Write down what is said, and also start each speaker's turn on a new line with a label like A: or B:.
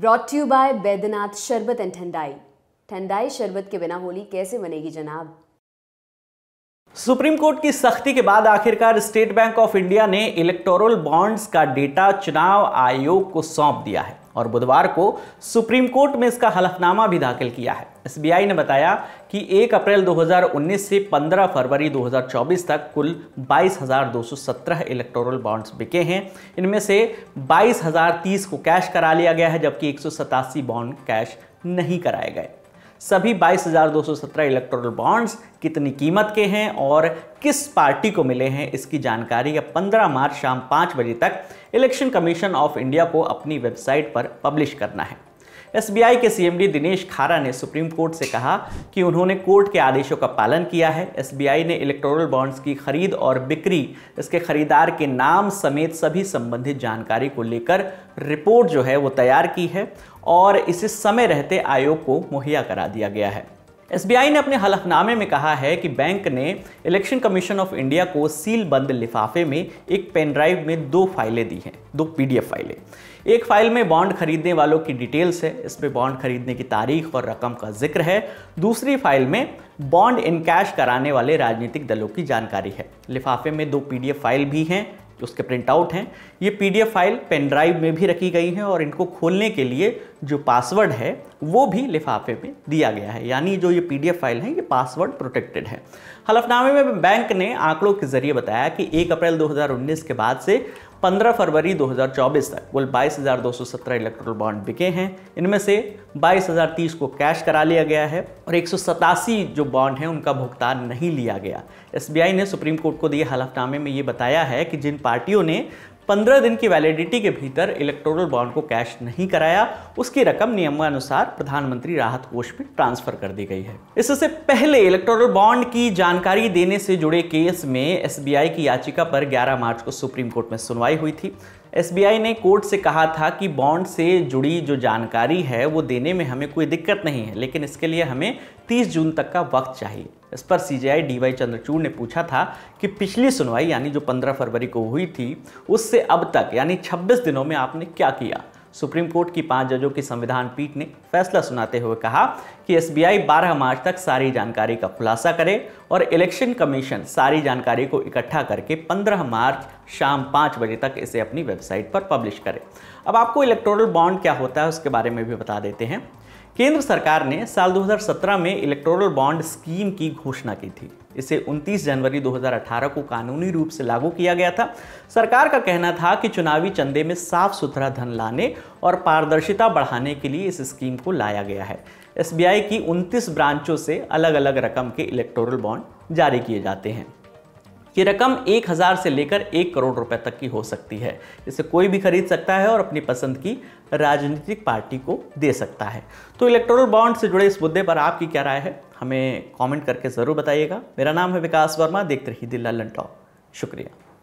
A: brought you bye Baidyanath शरबत and ठंडाई ठंडाई शरबत के बिना होली कैसे बनेगी जनाब सुप्रीम कोर्ट की सख्ती के बाद आखिरकार स्टेट बैंक ऑफ इंडिया ने इलेक्टोरल बॉन्ड्स का डेटा चुनाव आयोग को सौंप दिया है और बुधवार को सुप्रीम कोर्ट में इसका हलफनामा भी दाखिल किया है एसबीआई ने बताया कि 1 अप्रैल 2019 से 15 फरवरी 2024 तक कुल 22,217 इलेक्टोरल बॉन्ड्स बिके हैं इनमें से 22,030 को कैश करा लिया गया है जबकि एक बॉन्ड कैश नहीं कराए गए सभी 22,217 इलेक्टोरल बॉन्ड्स कितनी कीमत के हैं और किस पार्टी को मिले हैं इसकी जानकारी अब 15 मार्च शाम 5 बजे तक इलेक्शन कमीशन ऑफ इंडिया को अपनी वेबसाइट पर पब्लिश करना है एसबीआई के सीएमडी दिनेश खारा ने सुप्रीम कोर्ट से कहा कि उन्होंने कोर्ट के आदेशों का पालन किया है एसबीआई ने इलेक्ट्रोरल बॉन्ड्स की खरीद और बिक्री इसके खरीदार के नाम समेत सभी संबंधित जानकारी को लेकर रिपोर्ट जो है वो तैयार की है और इसे समय रहते आयोग को मुहैया करा दिया गया है एसबीआई ने अपने हलफनामे में कहा है कि बैंक ने इलेक्शन कमीशन ऑफ इंडिया को सील बंद लिफाफे में एक पेनड्राइव में दो फाइलें दी हैं दो पीडीएफ फाइलें एक फाइल में बॉन्ड खरीदने वालों की डिटेल्स है इसमें बॉन्ड खरीदने की तारीख और रकम का जिक्र है दूसरी फाइल में बॉन्ड इनकैश कराने वाले राजनीतिक दलों की जानकारी है लिफाफे में दो पीडीएफ फाइल भी हैं उसके प्रिंट आउट हैं ये पीडीएफ फाइल पेन ड्राइव में भी रखी गई हैं और इनको खोलने के लिए जो पासवर्ड है वो भी लिफाफे में दिया गया है यानी जो ये पीडीएफ फाइल है ये पासवर्ड प्रोटेक्टेड है हलफनामे में बैंक ने आंकड़ों के जरिए बताया कि 1 अप्रैल 2019 के बाद से 15 फरवरी 2024 तक कुल बाईस हज़ार दो सौ सत्रह इलेक्ट्रोल बॉन्ड बिके हैं इनमें से बाईस हज़ार तीस को कैश करा लिया गया है और एक जो बॉन्ड हैं उनका भुगतान नहीं लिया गया एस ने सुप्रीम कोर्ट को दिए हलफनामे में ये बताया है कि जिन पार्टियों ने पंद्रह दिन की वैलिडिटी के भीतर इलेक्टोरल बॉन्ड को कैश नहीं कराया उसकी रकम नियमानुसार प्रधानमंत्री राहत कोष में ट्रांसफर कर दी गई है इससे पहले इलेक्टोरल बॉन्ड की जानकारी देने से जुड़े केस में एसबीआई की याचिका पर 11 मार्च को सुप्रीम कोर्ट में सुनवाई हुई थी एसबीआई ने कोर्ट से कहा था कि बॉन्ड से जुड़ी जो जानकारी है वो देने में हमें कोई दिक्कत नहीं है लेकिन इसके लिए हमें 30 जून तक का वक्त चाहिए इस पर सीजेआई डीवाई चंद्रचूड़ ने पूछा था कि पिछली सुनवाई यानी जो 15 फरवरी को हुई थी उससे अब तक यानी 26 दिनों में आपने क्या किया सुप्रीम कोर्ट की पांच जजों की संविधान पीठ ने फैसला सुनाते हुए कहा कि एसबीआई 12 मार्च तक सारी जानकारी का खुलासा करे और इलेक्शन कमीशन सारी जानकारी को इकट्ठा करके 15 मार्च शाम पाँच बजे तक इसे अपनी वेबसाइट पर पब्लिश करे अब आपको इलेक्टोरल बॉन्ड क्या होता है उसके बारे में भी बता देते हैं केंद्र सरकार ने साल 2017 में इलेक्टोरल बॉन्ड स्कीम की घोषणा की थी इसे 29 जनवरी 2018 को कानूनी रूप से लागू किया गया था सरकार का कहना था कि चुनावी चंदे में साफ सुथरा धन लाने और पारदर्शिता बढ़ाने के लिए इस स्कीम को लाया गया है एसबीआई की 29 ब्रांचों से अलग अलग रकम के इलेक्टोरल बॉन्ड जारी किए जाते हैं ये रकम एक हज़ार से लेकर एक करोड़ रुपए तक की हो सकती है इसे कोई भी खरीद सकता है और अपनी पसंद की राजनीतिक पार्टी को दे सकता है तो इलेक्ट्रोल बॉन्ड से जुड़े इस मुद्दे पर आपकी क्या राय है हमें कॉमेंट करके ज़रूर बताइएगा मेरा नाम है विकास वर्मा देखते रहिए दिल्ला लंटॉप शुक्रिया